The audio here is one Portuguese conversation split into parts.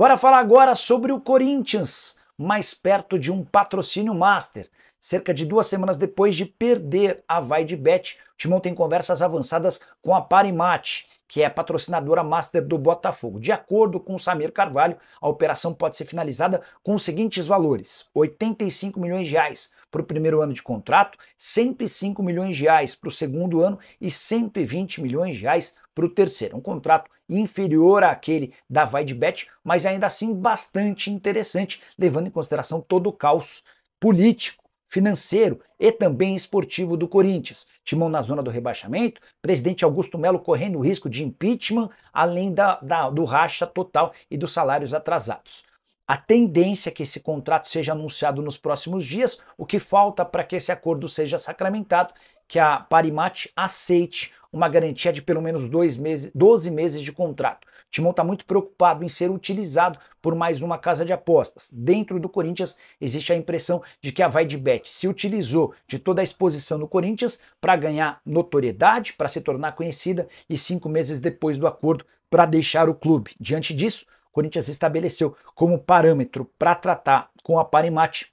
Bora falar agora sobre o Corinthians, mais perto de um patrocínio master. Cerca de duas semanas depois de perder a Vai de Bet, o Timão tem conversas avançadas com a Parimate que é a patrocinadora master do Botafogo. De acordo com Samir Carvalho, a operação pode ser finalizada com os seguintes valores: 85 milhões de reais para o primeiro ano de contrato, 105 milhões de reais para o segundo ano e 120 milhões de reais para o terceiro. Um contrato inferior àquele da Vaidbet, mas ainda assim bastante interessante, levando em consideração todo o caos político financeiro e também esportivo do Corinthians. Timão na zona do rebaixamento, presidente Augusto Melo correndo o risco de impeachment, além da, da, do racha total e dos salários atrasados. A tendência é que esse contrato seja anunciado nos próximos dias, o que falta para que esse acordo seja sacramentado, que a Parimat aceite uma garantia de pelo menos dois meses, 12 meses de contrato. Timão está muito preocupado em ser utilizado por mais uma casa de apostas. Dentro do Corinthians existe a impressão de que a Vaidbet se utilizou de toda a exposição do Corinthians para ganhar notoriedade, para se tornar conhecida e cinco meses depois do acordo para deixar o clube. Diante disso, o Corinthians estabeleceu como parâmetro para tratar com a Parimate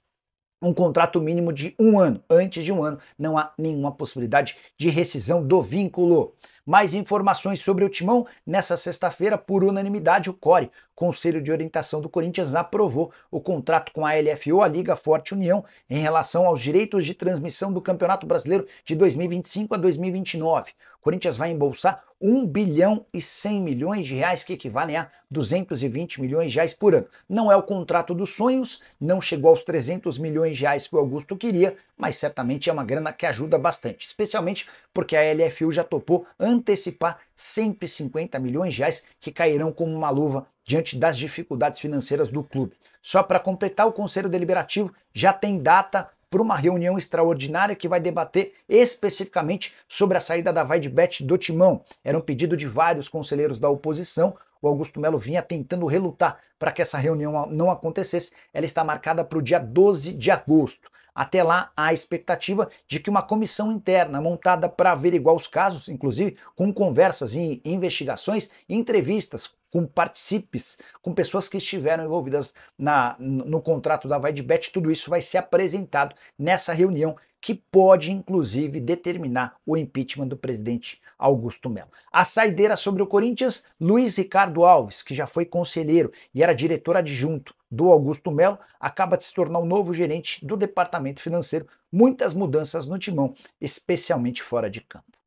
um contrato mínimo de um ano. Antes de um ano, não há nenhuma possibilidade de rescisão do vínculo. Mais informações sobre o Timão. Nessa sexta-feira, por unanimidade, o CORE, Conselho de Orientação do Corinthians, aprovou o contrato com a LFO, a Liga Forte União, em relação aos direitos de transmissão do Campeonato Brasileiro de 2025 a 2029. O Corinthians vai embolsar 1 bilhão e 100 milhões de reais, que equivalem a 220 milhões de reais por ano. Não é o contrato dos sonhos, não chegou aos 300 milhões de reais que o Augusto queria, mas certamente é uma grana que ajuda bastante, especialmente porque a LFU já topou antes antecipar sempre 50 milhões de reais que cairão como uma luva diante das dificuldades financeiras do clube. Só para completar, o Conselho Deliberativo já tem data para uma reunião extraordinária que vai debater especificamente sobre a saída da Vaidbet do Timão. Era um pedido de vários conselheiros da oposição. O Augusto Melo vinha tentando relutar para que essa reunião não acontecesse. Ela está marcada para o dia 12 de agosto. Até lá, há a expectativa de que uma comissão interna montada para averiguar os casos, inclusive com conversas e investigações, entrevistas, com participes, com pessoas que estiveram envolvidas na, no contrato da VideBet, tudo isso vai ser apresentado nessa reunião que pode inclusive determinar o impeachment do presidente Augusto Melo. A saideira sobre o Corinthians, Luiz Ricardo Alves, que já foi conselheiro e era diretor adjunto do Augusto Melo, acaba de se tornar o um novo gerente do departamento financeiro. Muitas mudanças no timão, especialmente fora de campo.